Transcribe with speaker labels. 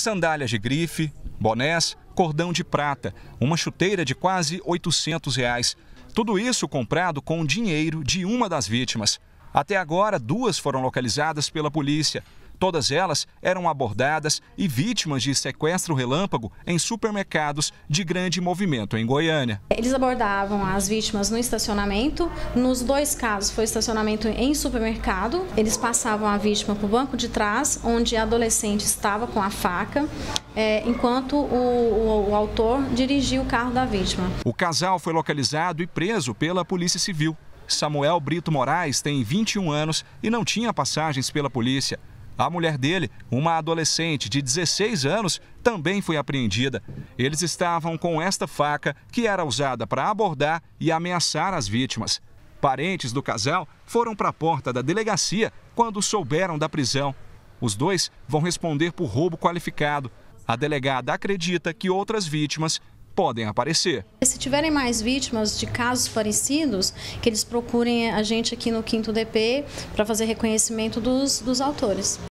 Speaker 1: sandálias de grife, bonés, cordão de prata, uma chuteira de quase 800 reais. Tudo isso comprado com o dinheiro de uma das vítimas. Até agora, duas foram localizadas pela polícia. Todas elas eram abordadas e vítimas de sequestro relâmpago em supermercados de grande movimento em Goiânia.
Speaker 2: Eles abordavam as vítimas no estacionamento. Nos dois casos foi estacionamento em supermercado. Eles passavam a vítima para o banco de trás, onde a adolescente estava com a faca. É, enquanto o, o, o, autor dirigia o carro da vítima.
Speaker 1: O casal foi localizado e preso pela Polícia Civil. Samuel Brito Moraes tem 21 anos e não tinha passagens pela polícia. A mulher dele, uma adolescente de 16 anos, também foi apreendida. Eles estavam com esta faca, que era usada para abordar e ameaçar as vítimas. Parentes do casal foram para a porta da delegacia quando souberam da prisão. Os dois vão responder por roubo qualificado. A delegada acredita que outras vítimas podem aparecer.
Speaker 2: Se tiverem mais vítimas de casos parecidos, que eles procurem a gente aqui no 5 DP para fazer reconhecimento dos, dos autores.